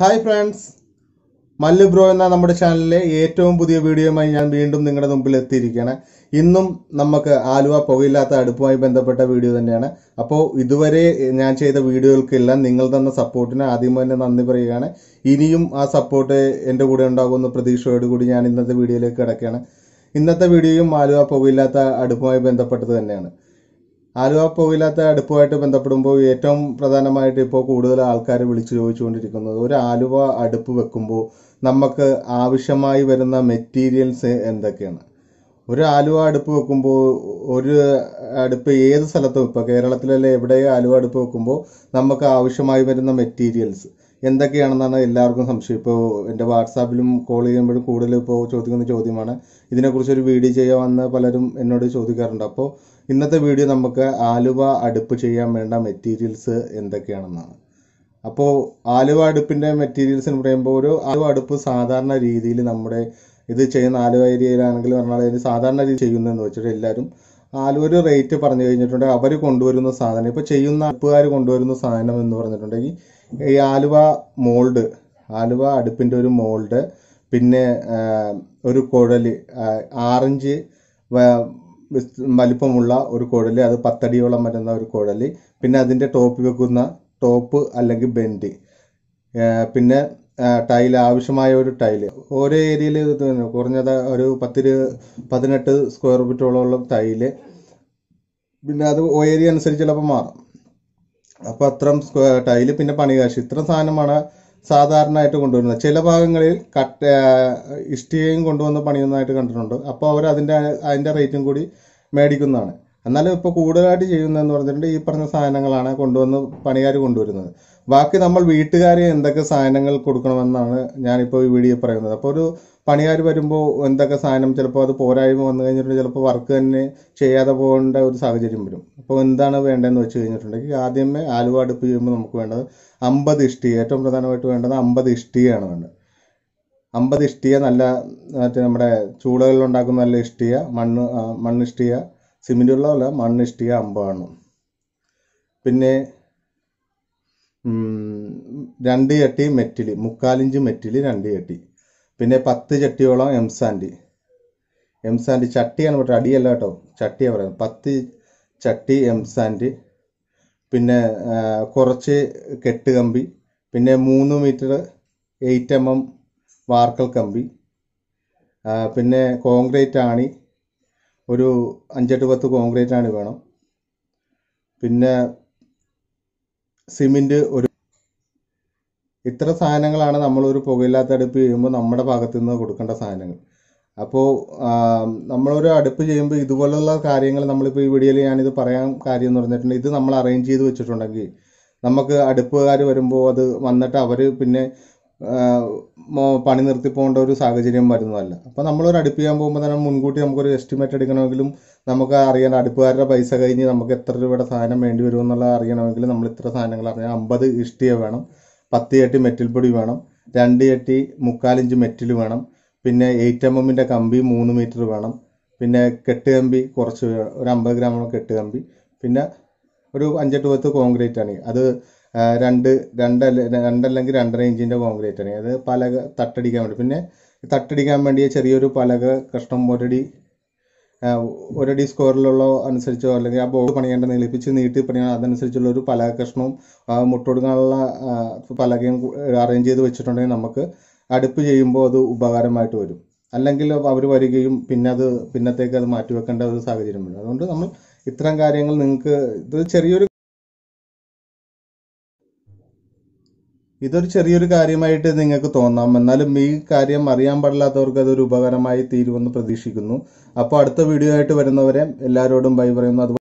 hi friends Mallu bro എന്ന നമ്മുടെ ചാനലിലെ ഏറ്റവും പുതിയ വീഡിയോയുമായി ഞാൻ വീണ്ടും നിങ്ങളുടെ മുമ്പിൽ എത്തിയിരിക്കുകയാണ് ഇന്നും നമുക്ക് ആലുവ പുകയില്ലാത്ത അടുപ്പുമായി ബന്ധപ്പെട്ട വീഡിയോ തന്നെയാണ് അപ്പോൾ ഇതുവരെ ഞാൻ ചെയ്ത വീഡിയോകൾക്കെല്ലാം നിങ്ങൾ തന്ന സപ്പോർട്ടിന് ആദ്യമേ തന്നെ നന്ദി പറയുകയാണ് ഇനിയും ആ സപ്പോർട്ട് എൻ്റെ കൂടെ ഉണ്ടാകുമെന്ന പ്രതീക്ഷയോടുകൂടി ഞാൻ ഇന്നത്തെ വീഡിയോയിലേക്ക് കിടക്കുകയാണ് ഇന്നത്തെ വീഡിയോയും ആലുവ പുകയില്ലാത്ത അടുപ്പുമായി ബന്ധപ്പെട്ടത് തന്നെയാണ് ആലുവ പുകയില്ലാത്ത അടുപ്പുമായിട്ട് ബന്ധപ്പെടുമ്പോൾ ഏറ്റവും പ്രധാനമായിട്ട് ഇപ്പോൾ കൂടുതൽ ആൾക്കാർ വിളിച്ചു ചോദിച്ചുകൊണ്ടിരിക്കുന്നത് ഒരു ആലുവ അടുപ്പ് വെക്കുമ്പോൾ നമുക്ക് ആവശ്യമായി വരുന്ന മെറ്റീരിയൽസ് എന്തൊക്കെയാണ് ഒരു ആലുവ അടുപ്പ് വെക്കുമ്പോൾ ഒരു അടുപ്പ് ഏത് സ്ഥലത്തും ഇപ്പോൾ കേരളത്തിലല്ലേ എവിടെയും ആലുവ അടുപ്പ് വെക്കുമ്പോൾ നമുക്ക് ആവശ്യമായി വരുന്ന മെറ്റീരിയൽസ് എന്തൊക്കെയാണെന്നാണ് എല്ലാവർക്കും സംശയം ഇപ്പോൾ എൻ്റെ വാട്സാപ്പിലും കോൾ ചെയ്യുമ്പോഴും കൂടുതൽ ഇപ്പോൾ ചോദിക്കുന്ന ചോദ്യമാണ് ഇതിനെക്കുറിച്ചൊരു വീഡിയോ ചെയ്യാമെന്ന് പലരും എന്നോട് ചോദിക്കാറുണ്ട് അപ്പോൾ ഇന്നത്തെ വീഡിയോ നമുക്ക് ആലുവ അടുപ്പ് ചെയ്യാൻ വേണ്ട മെറ്റീരിയൽസ് എന്തൊക്കെയാണെന്നാണ് അപ്പോൾ ആലുവ അടുപ്പിൻ്റെ മെറ്റീരിയൽസ് എന്ന് പറയുമ്പോൾ ഒരു ആലുവ അടുപ്പ് സാധാരണ രീതിയിൽ നമ്മുടെ ഇത് ചെയ്യുന്ന ആലുവ ഏരിയയിലാണെങ്കിൽ പറഞ്ഞാൽ അതിന് സാധാരണ രീതി ചെയ്യുന്നതെന്ന് വെച്ചിട്ട് എല്ലാവരും ആലുവ ഒരു റേറ്റ് പറഞ്ഞു കഴിഞ്ഞിട്ടുണ്ടെങ്കിൽ അവർ കൊണ്ടുവരുന്ന സാധനം ഇപ്പോൾ ചെയ്യുന്ന അടുപ്പുകാർ കൊണ്ടുവരുന്ന സാധനം എന്ന് പറഞ്ഞിട്ടുണ്ടെങ്കിൽ ഈ ആലുവ മോൾഡ് ആലുവ അടുപ്പിൻ്റെ ഒരു മോൾഡ് പിന്നെ ഒരു കുഴൽ ആറഞ്ച് വലിപ്പമുള്ള ഒരു കുഴൽ അത് പത്തടിയോളം വരുന്ന ഒരു കുഴൽ പിന്നെ അതിൻ്റെ ടോപ്പ് വെക്കുന്ന ടോപ്പ് അല്ലെങ്കിൽ ബെൻഡ് പിന്നെ ടൈൽ ആവശ്യമായ ഒരു ടൈൽ ഓരോ ഏരിയയിൽ കുറഞ്ഞത് ഒരു പത്തിര് പതിനെട്ട് സ്ക്വയർ ഉള്ള ടൈല് പിന്നെ അത് ഏരിയ അനുസരിച്ച് ചിലപ്പോൾ മാറും അപ്പോൾ അത്രയും ടൈല് പിന്നെ പണി കാശ് ഇത്ര സാധനമാണ് സാധാരണയായിട്ട് കൊണ്ടുവരുന്നത് ചില ഭാഗങ്ങളിൽ കട്ട് ഇഷ്ടികയും കൊണ്ടുവന്ന് പണിയുന്നതായിട്ട് കണ്ടിട്ടുണ്ട് അപ്പോൾ അവർ അതിൻ്റെ അതിൻ്റെ റേറ്റും കൂടി മേടിക്കുന്നതാണ് എന്നാലും ഇപ്പോൾ കൂടുതലായിട്ട് ചെയ്യുന്നതെന്ന് പറഞ്ഞിട്ടുണ്ട് ഈ പറഞ്ഞ സാധനങ്ങളാണ് കൊണ്ടുവന്ന് പണിക്കാർ കൊണ്ടുവരുന്നത് ബാക്കി നമ്മൾ വീട്ടുകാർ എന്തൊക്കെ സാധനങ്ങൾ കൊടുക്കണമെന്നാണ് ഞാനിപ്പോൾ ഈ വീഡിയോ പറയുന്നത് അപ്പോൾ ഒരു പണിയാർ വരുമ്പോൾ എന്തൊക്കെ സാധനം ചിലപ്പോൾ അത് പോരായ്മ വന്നു കഴിഞ്ഞിട്ടുണ്ടെങ്കിൽ ചിലപ്പോൾ വർക്ക് തന്നെ ചെയ്യാതെ പോകേണ്ട ഒരു സാഹചര്യം വരും അപ്പോൾ എന്താണ് വേണ്ടതെന്ന് വെച്ച് കഴിഞ്ഞിട്ടുണ്ടെങ്കിൽ ആദ്യമേ ആലുവ അടുപ്പ് ചെയ്യുമ്പോൾ നമുക്ക് വേണ്ടത് അമ്പത് ഇഷ്ടിക ഏറ്റവും പ്രധാനമായിട്ട് വേണ്ടത് അമ്പത് ഇഷ്ടികയാണ് വേണ്ടത് അമ്പത് ഇഷ്ടിക നല്ല മറ്റേ നമ്മുടെ ചൂളകളിൽ ഉണ്ടാക്കുന്ന നല്ല ഇഷ്ടിക മണ്ണ് മണ്ണ് മണ്ണിഷ്ടിക സിമെൻ്റ് ഉള്ളതല്ല മണ്ണ് മണ്ണിഷ്ടിക അമ്പതാണ് പിന്നെ രണ്ട് ചട്ടി മെറ്റിൽ മുക്കാലിഞ്ച് മെറ്റിൽ രണ്ട് ചട്ടി പിന്നെ പത്ത് ചട്ടിയോളം എം സാൻഡ് എം സാൻഡ് ചട്ടിയാണ് കേട്ടോ അടിയല്ല കേട്ടോ ചട്ടിയാണ് പറയുന്നത് പത്ത് ചട്ടി എം സാൻഡ് പിന്നെ കുറച്ച് കെട്ട് കമ്പി പിന്നെ മൂന്ന് മീറ്റർ എയ്റ്റ് എം എം വാർക്കൽ കമ്പി പിന്നെ കോൺക്രീറ്റ് ആണി ഒരു അഞ്ചെട്ട് പത്ത് കോൺക്രീറ്റ് ആണി വേണം പിന്നെ സിമെൻറ്റ് ഒരു ഇത്ര സാധനങ്ങളാണ് നമ്മളൊരു പുകയില്ലാത്ത അടുപ്പ് ചെയ്യുമ്പോൾ നമ്മുടെ ഭാഗത്തു നിന്ന് കൊടുക്കേണ്ട സാധനങ്ങൾ അപ്പോൾ നമ്മളൊരു അടുപ്പ് ചെയ്യുമ്പോൾ ഇതുപോലുള്ള കാര്യങ്ങൾ നമ്മളിപ്പോൾ ഈ വീഡിയോയിൽ ഞാനിത് പറയാൻ കാര്യം എന്ന് പറഞ്ഞിട്ടുണ്ട് ഇത് നമ്മൾ അറേഞ്ച് ചെയ്ത് വെച്ചിട്ടുണ്ടെങ്കിൽ നമുക്ക് അടുപ്പുകാർ വരുമ്പോൾ അത് വന്നിട്ട് അവർ പിന്നെ പണി നിർത്തി പോകേണ്ട ഒരു സാഹചര്യം വരുന്നതല്ല അപ്പോൾ നമ്മളൊരു അടുപ്പ് ചെയ്യാൻ പോകുമ്പോൾ തന്നെ മുൻകൂട്ടി നമുക്കൊരു എസ്റ്റിമേറ്റ് എടുക്കണമെങ്കിലും നമുക്ക് അറിയണം അടുപ്പുകാരുടെ പൈസ കഴിഞ്ഞ് നമുക്ക് എത്ര രൂപയുടെ സാധനം വേണ്ടി വരുമെന്നുള്ളത് അറിയണമെങ്കിൽ നമ്മൾ ഇത്ര സാധനങ്ങൾ അറിയാം അമ്പത് ഇഷ്ടിക വേണം പത്ത് ചട്ടി പൊടി വേണം രണ്ട് ചട്ടി മുക്കാലിഞ്ച് മെറ്റിൽ വേണം പിന്നെ എയ്റ്റ് എം എമ്മിൻ്റെ കമ്പി മൂന്ന് മീറ്റർ വേണം പിന്നെ കെട്ട് കമ്പി കുറച്ച് ഒരു അമ്പത് ഗ്രാമോളം കെട്ട് കമ്പി പിന്നെ ഒരു അഞ്ചെട്ട് പത്ത് കോൺക്രീറ്റ് ആണ് അത് രണ്ട് രണ്ടല്ല രണ്ടല്ലെങ്കിൽ രണ്ടര ഇഞ്ചിൻ്റെ കോൺക്രീറ്റ് ആണ് അത് പലക തട്ടടിക്കാൻ വേണ്ടി പിന്നെ തട്ടടിക്കാൻ വേണ്ടി ചെറിയൊരു പലക കഷ്ണം പൊരടി ഒരടി സ്കോറിലുള്ള അനുസരിച്ചോ അല്ലെങ്കിൽ ആ ബോർഡ് പണിയേണ്ട നീളിപ്പിച്ച് നീട്ടി പണിയണം അതനുസരിച്ചുള്ള ഒരു കഷ്ണവും മുട്ടൊടുങ്ങാനുള്ള പലകയും അറേഞ്ച് ചെയ്ത് വെച്ചിട്ടുണ്ടെങ്കിൽ നമുക്ക് അടുപ്പ് ചെയ്യുമ്പോൾ അത് ഉപകാരമായിട്ട് വരും അല്ലെങ്കിൽ അവർ വരികയും പിന്നെ അത് പിന്നത്തേക്ക് അത് മാറ്റിവെക്കേണ്ട ഒരു സാഹചര്യം വരും അതുകൊണ്ട് നമ്മൾ ഇത്തരം കാര്യങ്ങൾ നിങ്ങൾക്ക് ഇത് ചെറിയൊരു ഇതൊരു ചെറിയൊരു കാര്യമായിട്ട് നിങ്ങൾക്ക് തോന്നാം എന്നാലും ഈ കാര്യം അറിയാൻ പാടില്ലാത്തവർക്ക് അതൊരു ഉപകരമായി തീരുമെന്ന് പ്രതീക്ഷിക്കുന്നു അപ്പോൾ അടുത്ത വീഡിയോ ആയിട്ട് വരുന്നവരെ എല്ലാവരോടും ബൈ പറയുന്നു